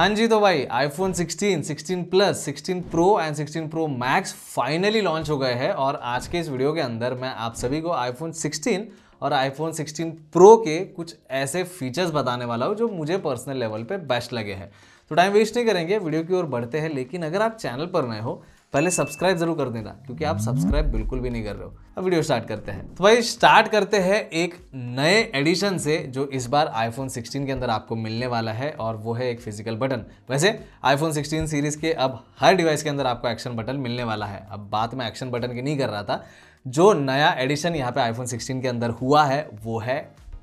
हाँ जी तो भाई iPhone 16, 16 plus 16 pro and 16 pro max finally launch हो गए हैं और आज के इस वीडियो के अंदर मैं आप सभी को iPhone 16 और iPhone 16 Pro के कुछ ऐसे फीचर्स बताने वाला हूँ जो मुझे पर्सनल लेवल पे बेस्ट लगे हैं तो टाइम वेस्ट नहीं करेंगे वीडियो की ओर बढ़ते हैं लेकिन अगर आप चैनल पर नए हो पहले सब्सक्राइब जरूर कर देना क्योंकि आप सब्सक्राइब बिल्कुल भी नहीं कर रहे हो अब वीडियो स्टार्ट करते हैं तो भाई स्टार्ट करते हैं एक नए एडिशन से जो इस बार आईफोन 16 के अंदर आपको मिलने वाला है और वो है एक फिजिकल बटन वैसे आईफोन 16 सीरीज के अब हर डिवाइस के अंदर आपको एक्शन बटन मिलने वाला है अब बात मैं एक्शन बटन की नहीं कर रहा था जो नया एडिशन यहाँ पे आईफोन सिक्सटीन के अंदर हुआ है वो है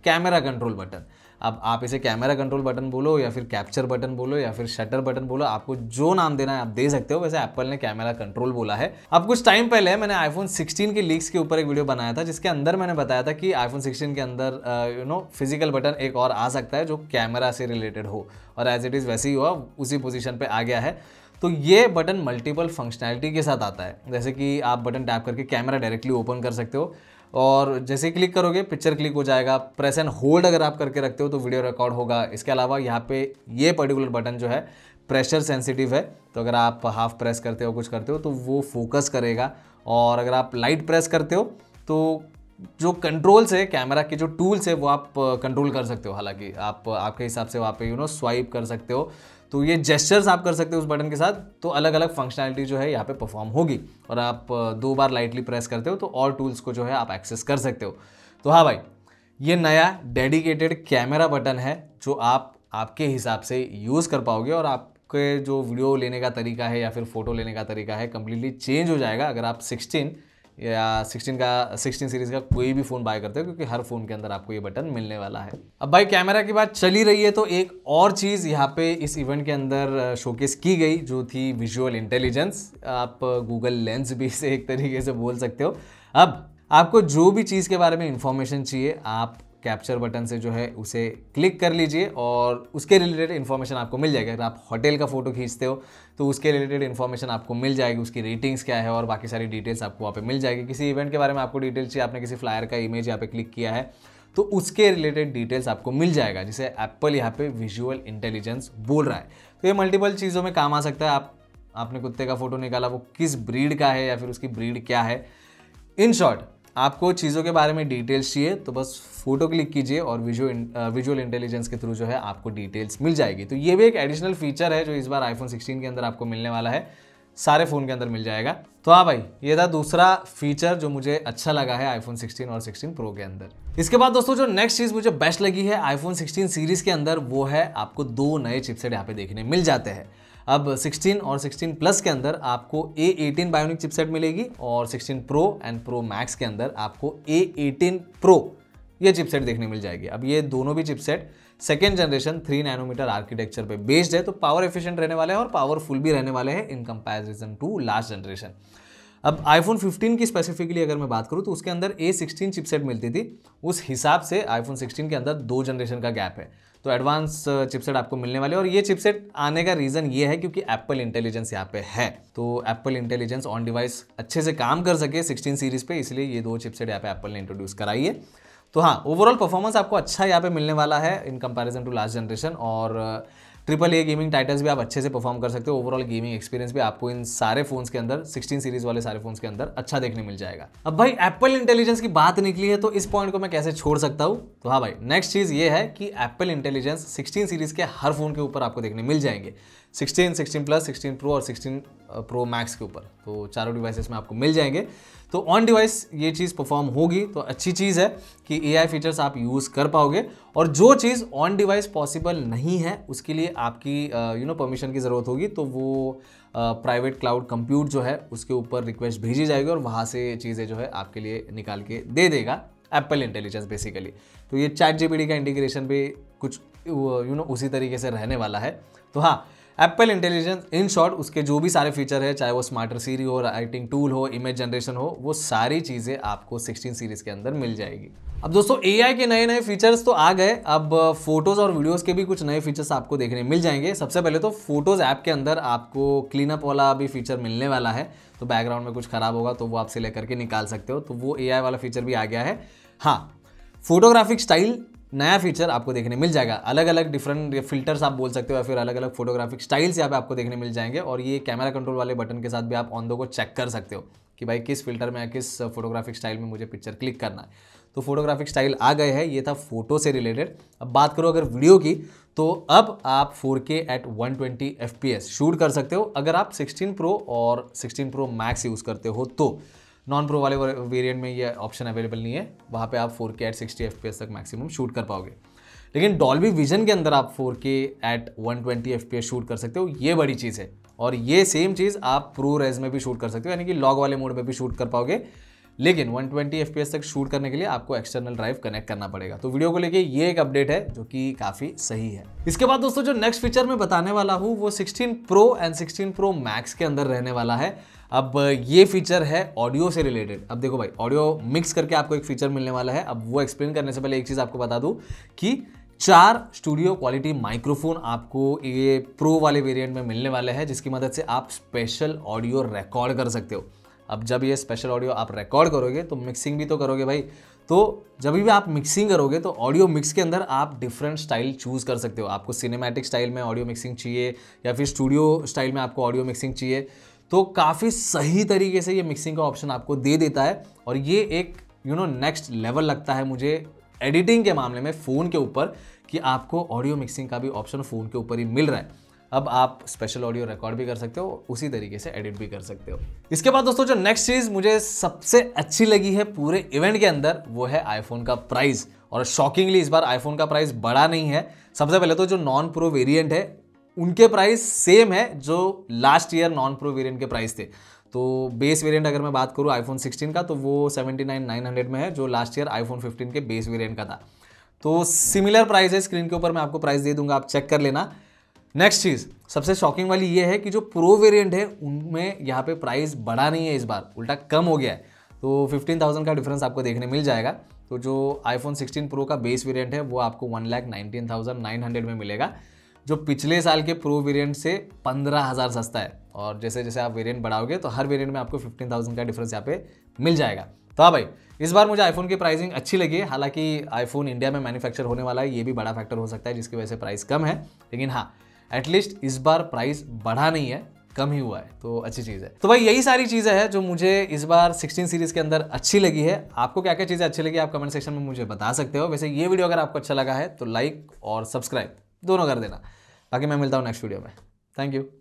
कैमरा कंट्रोल बटन अब आप इसे कैमरा कंट्रोल बटन बोलो या फिर कैप्चर बटन बोलो या फिर शटर बटन बोलो आपको जो नाम देना है आप दे सकते हो वैसे एप्पल ने कैमरा कंट्रोल बोला है अब कुछ टाइम पहले मैंने आईफोन 16 के लीक्स के ऊपर एक वीडियो बनाया था जिसके अंदर मैंने बताया था कि आईफोन सिक्सटीन के अंदर यू नो फिजिकल बटन एक और आ सकता है जो कैमरा से रिलेटेड हो और एज इट इज़ वैसे ही हुआ उसी पोजिशन पर आ गया है तो ये बटन मल्टीपल फंक्शनैलिटी के साथ आता है जैसे कि आप बटन टैप करके कैमरा डायरेक्टली ओपन कर सकते हो और जैसे क्लिक करोगे पिक्चर क्लिक हो जाएगा प्रेस एंड होल्ड अगर आप करके रखते हो तो वीडियो रिकॉर्ड होगा इसके अलावा यहाँ पे ये पर्टिकुलर बटन जो है प्रेशर सेंसिटिव है तो अगर आप हाफ प्रेस करते हो कुछ करते हो तो वो फोकस करेगा और अगर आप लाइट प्रेस करते हो तो जो कंट्रोल्स है कैमरा के जो टूल्स है वो आप कंट्रोल uh, कर सकते हो हालांकि आप uh, आपके हिसाब से वहाँ पे यू नो स्वाइप कर सकते हो तो ये जेस्टर्स आप कर सकते हो उस बटन के साथ तो अलग अलग फंक्शनैलिटी जो है यहाँ पे परफॉर्म होगी और आप uh, दो बार लाइटली प्रेस करते हो तो और टूल्स को जो है आप एक्सेस कर सकते हो तो हाँ भाई ये नया डेडिकेटेड कैमरा बटन है जो आप आपके हिसाब से यूज़ कर पाओगे और आपके जो वीडियो लेने का तरीका है या फिर फ़ोटो लेने का तरीका है कम्प्लीटली चेंज हो जाएगा अगर आप सिक्सटीन या 16 का 16 सीरीज़ का कोई भी फ़ोन बाय करते हो क्योंकि हर फ़ोन के अंदर आपको ये बटन मिलने वाला है अब भाई कैमरा की बात चली रही है तो एक और चीज़ यहाँ पे इस इवेंट के अंदर शोकेस की गई जो थी विजुअल इंटेलिजेंस आप गूगल लेंस भी से एक तरीके से बोल सकते हो अब आपको जो भी चीज़ के बारे में इंफॉर्मेशन चाहिए आप कैप्चर बटन से जो है उसे क्लिक कर लीजिए और उसके रिलेटेड इन्फॉर्मेशन आपको मिल जाएगी अगर आप होटल का फ़ोटो खींचते हो तो उसके रिलेटेड इन्फॉर्मेशन आपको मिल जाएगी उसकी रेटिंग्स क्या है और बाकी सारी डिटेल्स आपको वहाँ पर मिल जाएगी किसी इवेंट के बारे में आपको डिटेल्स चाहिए आपने किसी फ्लायर का इमेज यहाँ पर क्लिक किया है तो उसके रिलेटेड डिटेल्स आपको मिल जाएगा जिसे एप्पल यहाँ पे विजुअल इंटेलिजेंस बोल रहा है तो ये मल्टीपल चीज़ों में काम आ सकता है आप आपने कुत्ते का फोटो निकाला वो किस ब्रीड का है या फिर उसकी ब्रीड क्या है इन शॉर्ट आपको चीज़ों के बारे में डिटेल्स चाहिए तो बस फोटो क्लिक कीजिए और विजुअल विजुअल इंटेलिजेंस के थ्रू जो है आपको डिटेल्स मिल जाएगी तो ये भी एक एडिशनल फीचर है जो इस बार आईफोन 16 के अंदर आपको मिलने वाला है सारे फ़ोन के अंदर मिल जाएगा तो हाँ भाई ये था दूसरा फीचर जो मुझे अच्छा लगा है आईफोन 16 और 16 प्रो के अंदर इसके बाद दोस्तों जो नेक्स्ट चीज़ मुझे बेस्ट लगी है आईफोन 16 सीरीज़ के अंदर वो है आपको दो नए चिपसेट यहाँ पे देखने मिल जाते हैं अब 16 और 16 प्लस के अंदर आपको ए एटीन बायोनिक चिपसेट मिलेगी और 16 प्रो एंड प्रो मैक्स के अंदर आपको ए एटीन प्रो ये चिपसेट देखने मिल जाएगी अब ये दोनों भी chipset second generation three nanometer architecture पे बेस्ड है तो पावर एफिशिएंट रहने वाले हैं और पावरफुल भी रहने वाले हैं in comparison to last generation अब आईफोन 15 की स्पेसिफिकली अगर मैं बात करूँ तो उसके अंदर ए सिक्सटीन चिपसेट मिलती थी उस हिसाब से आईफोन 16 के अंदर दो जनरेशन का गैप है तो एडवांस चिपसेट uh, आपको मिलने वाले और ये चिपसेट आने का रीज़न ये है क्योंकि एप्पल इंटेलिजेंस यहाँ पे है तो एप्पल इंटेलिजेंस ऑन डिवाइस अच्छे से काम कर सके सिक्सटीन सीरीज़ पर इसलिए ये दो चिपसेट यहाँ पे एप्पल ने इंट्रोड्यूस कराई है तो हाँ ओवरऑल परफॉर्मेंस आपको अच्छा यहाँ पे मिलने वाला है in comparison to last generation और uh, triple A gaming titles भी आप अच्छे से परफॉर्म कर सकते हो ओवरऑल गेमिंग एक्सपीरियंस भी आपको इन सारे फोन्स के अंदर 16 सीरीज वाले सारे फोन्स के अंदर अच्छा देखने मिल जाएगा अब भाई एप्पल इंटेलिजेंस की बात निकली है तो इस पॉइंट को मैं कैसे छोड़ सकता हूँ तो हाँ भाई नेक्स्ट चीज़ ये है कि एप्पल इंटेलिजेंस सिक्सटीन सीरीज के हर फोन के ऊपर आपको देखने मिल जाएंगे sixteen sixteen plus sixteen pro और सिक्सटीन प्रो मैक्स के ऊपर तो चारों डिवाइसेस में आपको मिल जाएंगे तो ऑन डिवाइस ये चीज़ परफॉर्म होगी तो अच्छी चीज़ है कि ए फीचर्स आप यूज़ कर पाओगे और जो चीज़ ऑन डिवाइस पॉसिबल नहीं है उसके लिए आपकी यू नो परमिशन की ज़रूरत होगी तो वो प्राइवेट क्लाउड कंप्यूट जो है उसके ऊपर रिक्वेस्ट भेजी जाएगी और वहाँ से चीज़ें जो है आपके लिए निकाल के दे देगा एप्पल इंटेलिजेंस बेसिकली तो ये चैट जी का इंटीग्रेशन भी कुछ यू नो उसी तरीके से रहने वाला है तो हाँ एप्पल इंटेलिजेंस इन शॉर्ट उसके जो भी सारे फीचर है चाहे वो स्मार्टर सीरी हो राइटिंग टूल हो इमेज जनरेशन हो वो सारी चीज़ें आपको 16 सीरीज़ के अंदर मिल जाएगी अब दोस्तों ए के नए नए फीचर्स तो आ गए अब फोटोज़ uh, और वीडियोज़ के भी कुछ नए फीचर्स आपको देखने मिल जाएंगे सबसे पहले तो फोटोज़ ऐप के अंदर आपको क्लीनअप वाला भी फीचर मिलने वाला है तो बैकग्राउंड में कुछ ख़राब होगा तो वो आप सिलेक्ट करके निकाल सकते हो तो वो ए वाला फीचर भी आ गया है हाँ फोटोग्राफिक स्टाइल नया फीचर आपको देखने मिल जाएगा अलग अलग डिफरेंट फिल्टर्स आप बोल सकते हो या फिर अलग अलग फोटोग्राफिक स्टाइल्स यहाँ पे आपको देखने मिल जाएंगे और ये कैमरा कंट्रोल वाले बटन के साथ भी आप ऑन दो को चेक कर सकते हो कि भाई किस फिल्टर में या किस फोटोग्राफिक स्टाइल में मुझे पिक्चर क्लिक करना है तो फोटोग्राफिक स्टाइल आ गए हैं ये था फोटो से रिलेटेड अब बात करो अगर वीडियो की तो अब आप 4K एट 120 FPS शूट कर सकते हो अगर आप 16 प्रो और 16 प्रो मैक्स यूज़ करते हो तो नॉन प्रो वाले वेरिएंट में ये ऑप्शन अवेलेबल नहीं है वहाँ पे आप four K at sixty F तक मैक्सिमम शूट कर पाओगे लेकिन डॉल्बी विजन के अंदर आप four K at one twenty F shoot कर सकते हो ये बड़ी चीज़ है और ये सेम चीज़ आप प्रो रेज में भी शूट कर सकते हो यानी कि लॉग वाले मोड में भी शूट कर पाओगे लेकिन 120 ट्वेंटी तक शूट करने के लिए आपको एक्सटर्नल ड्राइव कनेक्ट करना पड़ेगा तो वीडियो को लेके ये एक अपडेट है जो कि काफ़ी सही है इसके बाद दोस्तों जो नेक्स्ट फीचर मैं बताने वाला हूँ वो 16 प्रो एंड 16 प्रो मैक्स के अंदर रहने वाला है अब ये फीचर है ऑडियो से रिलेटेड अब देखो भाई ऑडियो मिक्स करके आपको एक फीचर मिलने वाला है अब वो एक्सप्लेन करने से पहले एक चीज़ आपको बता दू कि चार स्टूडियो क्वालिटी माइक्रोफोन आपको ये प्रो वाले वेरिएंट में मिलने वाले हैं जिसकी मदद से आप स्पेशल ऑडियो रिकॉर्ड कर सकते हो अब जब ये स्पेशल ऑडियो आप रिकॉर्ड करोगे तो मिक्सिंग भी तो करोगे भाई तो जब भी आप मिक्सिंग करोगे तो ऑडियो मिक्स के अंदर आप डिफरेंट स्टाइल चूज़ कर सकते हो आपको सिनेमैटिक स्टाइल में ऑडियो मिक्सिंग चाहिए या फिर स्टूडियो स्टाइल में आपको ऑडियो मिक्सिंग चाहिए तो काफ़ी सही तरीके से ये मिक्सिंग का ऑप्शन आपको दे देता है और ये एक यू नो नेक्स्ट लेवल लगता है मुझे एडिटिंग के मामले में फ़ोन के ऊपर कि आपको ऑडियो मिक्सिंग का भी ऑप्शन फ़ोन के ऊपर ही मिल रहा है अब आप स्पेशल ऑडियो रिकॉर्ड भी कर सकते हो उसी तरीके से एडिट भी कर सकते हो इसके बाद दोस्तों जो नेक्स्ट चीज़ मुझे सबसे अच्छी लगी है पूरे इवेंट के अंदर वो है आईफोन का प्राइस और शॉकिंगली इस बार आईफोन का प्राइस बड़ा नहीं है सबसे पहले तो जो नॉन प्रो वेरियंट है उनके प्राइस सेम है जो last year non pro variant के प्राइस थे तो बेस वेरिएंट अगर मैं बात करूँ आईफोन 16 का तो वो 79,900 में है जो लास्ट ईयर आईफोन 15 के बेस वेरिएंट का था तो सिमिलर प्राइस है स्क्रीन के ऊपर मैं आपको प्राइस दे दूंगा आप चेक कर लेना नेक्स्ट चीज़ सबसे शॉकिंग वाली ये है कि जो प्रो वेरिएंट है उनमें यहाँ पे प्राइस बढ़ा नहीं है इस बार उल्टा कम हो गया है तो 15,000 का डिफरेंस आपको देखने मिल जाएगा तो जो आईफोन 16 प्रो का बेस वेरिएंट है वो आपको one lakh nineteen thousand nine hundred में मिलेगा जो पिछले साल के प्रो वेरिएंट से पंद्रह हज़ार सस्ता है और जैसे जैसे आप वेरिएंट बढ़ाओगे तो हर वेरिएंट में आपको फिफ्टीन थाउजेंड का डिफरेंस यहाँ पे मिल जाएगा तो हाँ भाई इस बार मुझे आईफोन की प्राइसिंग अच्छी लगी है हालांकि आईफोन इंडिया में मैन्युफैक्चर होने वाला है ये भी बड़ा फैक्टर हो सकता है जिसकी वजह से प्राइस कम है लेकिन हाँ एटलीस्ट इस बार प्राइस बढ़ा नहीं है कम ही हुआ है तो अच्छी चीज़ है तो भाई यही सारी चीज़ें हैं जो मुझे इस बार 16 सीरीज़ के अंदर अच्छी लगी है आपको क्या क्या चीज़ें अच्छी लगी आप कमेंट सेक्शन में मुझे बता सकते हो वैसे ये वीडियो अगर आपको अच्छा लगा है तो लाइक और सब्सक्राइब दोनों कर देना बाकी मैं मिलता हूँ नेक्स्ट वीडियो में थैंक यू